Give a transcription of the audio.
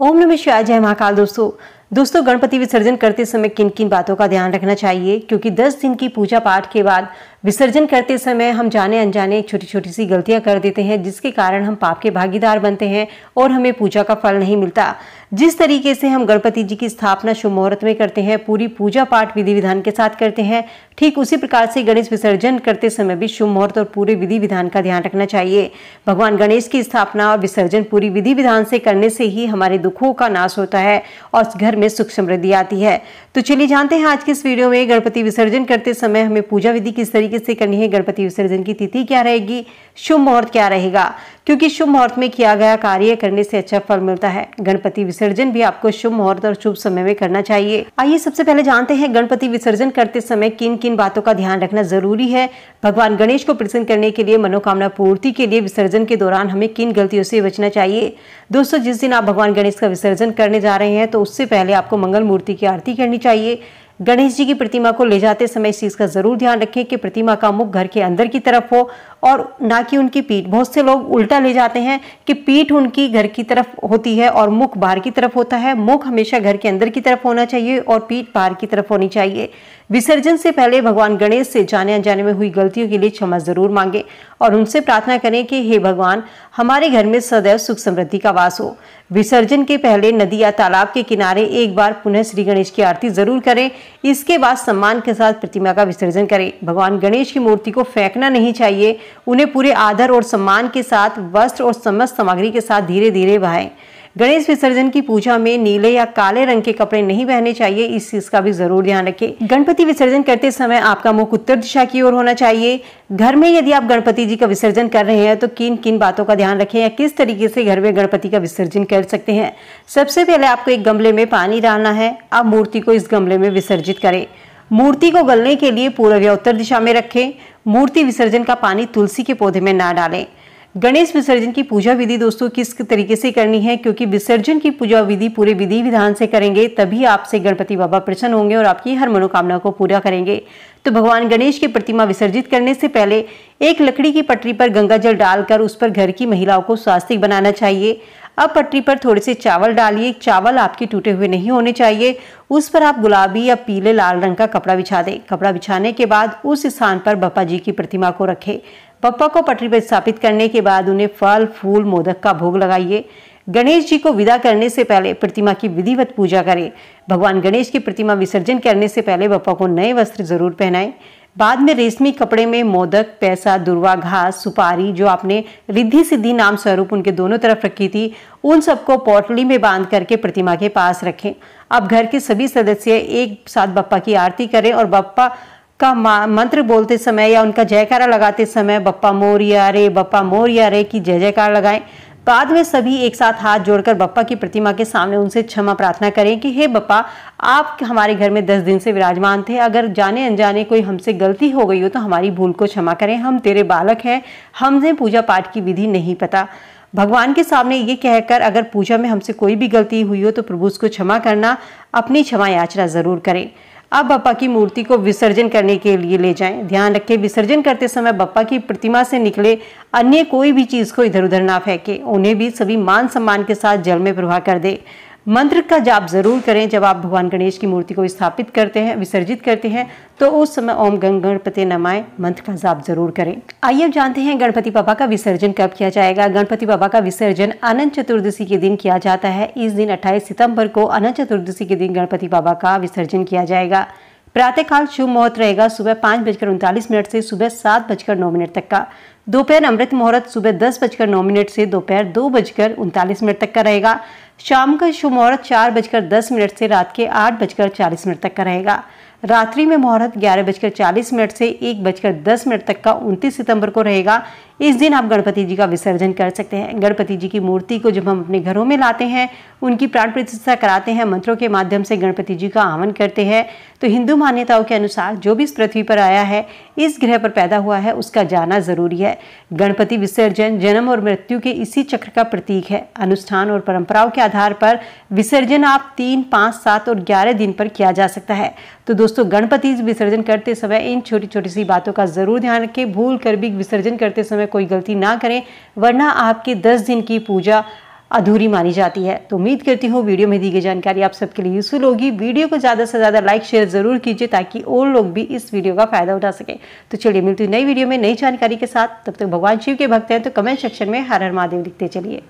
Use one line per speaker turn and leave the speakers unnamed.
ओम नमः शिवाय जय महाकाल दोस्तों दोस्तों गणपति विसर्जन करते समय किन किन बातों का ध्यान रखना चाहिए क्योंकि 10 दिन की पूजा पाठ के बाद विसर्जन करते समय हम जाने अनजाने छोटी छोटी सी गलतियां कर देते हैं जिसके कारण हम पाप के भागीदार बनते हैं और हमें पूजा का फल नहीं मिलता जिस तरीके से हम गणपति जी की स्थापना शुभ मुहूर्त में करते हैं पूरी पूजा पाठ विधि विधान के साथ करते हैं ठीक उसी प्रकार से गणेश विसर्जन करते समय भी शुभ मुहूर्त और पूरे विधि विधान का ध्यान रखना चाहिए भगवान गणेश की स्थापना और विसर्जन पूरी विधि विधान से करने से ही हमारे दुखों का नाश होता है और घर में सुख समृद्धि आती है तो चलिए जानते हैं आज के इस वीडियो में गणपति विसर्जन करते समय हमें पूजा विधि किस तरीके से करनी है गणपति विसर्जन की तिथि क्या रहेगी शुभ मुहूर्त क्या रहेगा क्योंकि शुभ मुहूर्त में किया गया कार्य करने से अच्छा फल मिलता है गणपति विसर्जन भी आपको शुभ मुहूर्त और शुभ समय में करना चाहिए आइए सबसे पहले जानते हैं गणपति विसर्जन करते समय किन किन बातों का ध्यान रखना जरूरी है भगवान गणेश को प्रसन्न करने के लिए मनोकामना पूर्ति के लिए विसर्जन के दौरान हमें किन गलतियों से बचना चाहिए दोस्तों जिस दिन आप भगवान गणेश का विसर्जन करने जा रहे हैं तो उससे पहले आपको मंगल मूर्ति की आरती करनी चाहिए गणेश जी की प्रतिमा को ले जाते समय इस चीज़ का ज़रूर ध्यान रखें कि प्रतिमा का मुख घर के अंदर की तरफ हो और ना कि उनकी पीठ बहुत से लोग उल्टा ले जाते हैं कि पीठ उनकी घर की तरफ होती है और मुख बाहर की तरफ होता है मुख हमेशा घर के अंदर की तरफ होना चाहिए और पीठ बाहर की तरफ होनी चाहिए विसर्जन से पहले भगवान गणेश से जाने अनजाने में हुई गलतियों के लिए क्षमा जरूर मांगे और उनसे प्रार्थना करें कि हे भगवान हमारे घर में सदैव सुख समृद्धि का वास हो विसर्जन के पहले नदी या तालाब के किनारे एक बार पुनः श्री गणेश की आरती जरूर करें इसके बाद सम्मान के साथ प्रतिमा का विसर्जन करें भगवान गणेश की मूर्ति को फेंकना नहीं चाहिए उन्हें पूरे आदर और सम्मान के साथ वस्त्र और समस्त सामग्री के साथ धीरे धीरे बहाएं गणेश विसर्जन की पूजा में नीले या काले रंग के कपड़े नहीं पहने चाहिए इस चीज का भी जरूर ध्यान रखें गणपति विसर्जन करते समय आपका मुख उत्तर दिशा की ओर होना चाहिए घर में यदि आप गणपति जी का विसर्जन कर रहे हैं तो किन किन बातों का ध्यान रखें या किस तरीके से घर में गणपति का विसर्जन कर सकते हैं सबसे पहले आपको एक गमले में पानी डालना है आप मूर्ति को इस गमले में विसर्जित करें मूर्ति को गलने के लिए पूर्व या उत्तर दिशा में रखें मूर्ति विसर्जन का पानी तुलसी के पौधे में ना डालें गणेश विसर्जन की पूजा विधि दोस्तों किस तरीके से करनी है क्योंकि विसर्जन की पूजा विधि पूरे विधि विधान से करेंगे तभी आपसे गणपति बाबा प्रसन्न होंगे और आपकी हर मनोकामना को पूरा करेंगे तो भगवान गणेश की प्रतिमा विसर्जित करने से पहले एक लकड़ी की पटरी पर गंगा जल डालकर उस पर घर की महिलाओं को स्वास्थ्य बनाना चाहिए अब पटरी पर थोड़े से चावल डालिए चावल आपके टूटे हुए नहीं होने चाहिए उस पर आप गुलाबी या पीले लाल रंग का कपड़ा बिछा दें कपड़ा बिछाने के बाद उस स्थान पर बप्पा जी की प्रतिमा को रखें बप्पा को पटरी पर स्थापित करने के बाद उन्हें फल फूल मोदक का भोग लगाइए गणेश जी को विदा करने से पहले प्रतिमा की विधिवत पूजा करें भगवान गणेश की प्रतिमा विसर्जन करने से पहले बप्पा को नए वस्त्र जरूर पहनाएं बाद में रेशमी कपड़े में मोदक पैसा दुर्वा घास सुपारी जो आपने रिद्धि सिद्धि नाम स्वरूप उनके दोनों तरफ रखी थी उन सबको पोटली में बांध करके प्रतिमा के पास रखें अब घर के सभी सदस्य एक साथ बप्पा की आरती करें और बप्पा का मंत्र बोलते समय या उनका जयकारा लगाते समय बप्पा मोरिया रे बप्पा मोरिया रे की जय जयकार लगाएं बाद में सभी एक साथ हाथ जोड़कर बप्पा की प्रतिमा के सामने उनसे क्षमा प्रार्थना करें कि हे बप्पा आप हमारे घर में दस दिन से विराजमान थे अगर जाने अनजाने कोई हमसे गलती हो गई हो तो हमारी भूल को क्षमा करें हम तेरे बालक हैं हमने पूजा पाठ की विधि नहीं पता भगवान के सामने ये कहकर अगर पूजा में हमसे कोई भी गलती हुई हो तो प्रभु उसको क्षमा करना अपनी क्षमा याचना ज़रूर करें आप बप्पा की मूर्ति को विसर्जन करने के लिए ले जाएं। ध्यान रखें विसर्जन करते समय बप्पा की प्रतिमा से निकले अन्य कोई भी चीज़ को इधर उधर ना फेंके उन्हें भी सभी मान सम्मान के साथ जल में प्रवाह कर दे मंत्र का जाप जरूर करें जब आप भगवान गणेश की मूर्ति को स्थापित करते हैं विसर्जित करते हैं तो उस समय ओम गंग गणपति नमाय मंत्र का जाप जरूर करें आइए अब जानते हैं गणपति बाबा का विसर्जन कब किया जाएगा गणपति बाबा का विसर्जन अनंत चतुर्दशी के दिन किया जाता है इस दिन अट्ठाईस सितम्बर को अनंत चतुर्दशी के दिन गणपति बाबा का विसर्जन किया जाएगा प्रातःकाल शुभ मुहूर्त रहेगा सुबह पाँच बजकर उनतालीस मिनट से सुबह सात बजकर नौ मिनट तक का दोपहर अमृत मुहूर्त सुबह दस बजकर नौ मिनट से दोपहर दो बजकर उनतालीस मिनट तक का रहेगा शाम का शुभ मुहूर्त चार बजकर दस मिनट से रात के आठ बजकर चालीस मिनट तक का रहेगा रात्रि में मुहूर्त ग्यारह बजकर चालीस मिनट से एक बजकर दस मिनट तक का उनतीस सितंबर को रहेगा इस दिन आप गणपति जी का विसर्जन कर सकते हैं गणपति जी की मूर्ति को जब हम अपने घरों में लाते हैं उनकी प्राण प्रतिष्ठा कराते हैं मंत्रों के माध्यम से गणपति जी का आवन करते हैं तो हिंदू मान्यताओं के अनुसार जो भी इस पृथ्वी पर आया है इस ग्रह पर पैदा हुआ है उसका जाना जरूरी है गणपति विसर्जन जन्म और मृत्यु के इसी चक्र का प्रतीक है अनुष्ठान और परंपराओं के आधार पर विसर्जन आप तीन पाँच सात और ग्यारह दिन पर किया जा सकता है तो दोस्तों गणपति विसर्जन करते समय इन छोटी छोटी सी बातों का ज़रूर ध्यान रखें भूल कर भी विसर्जन करते समय कोई गलती ना करें वरना आपकी दस दिन की पूजा अधूरी मानी जाती है तो उम्मीद करती हूँ वीडियो में दी गई जानकारी आप सबके लिए यूजफुल होगी वीडियो को ज़्यादा से ज़्यादा लाइक शेयर ज़रूर कीजिए ताकि और लोग भी इस वीडियो का फायदा उठा सके तो चलिए मिलती हूँ नई वीडियो में नई जानकारी के साथ तब तक भगवान शिव के भक्त हैं तो कमेंट सेक्शन में हर हर महादेव लिखते चलिए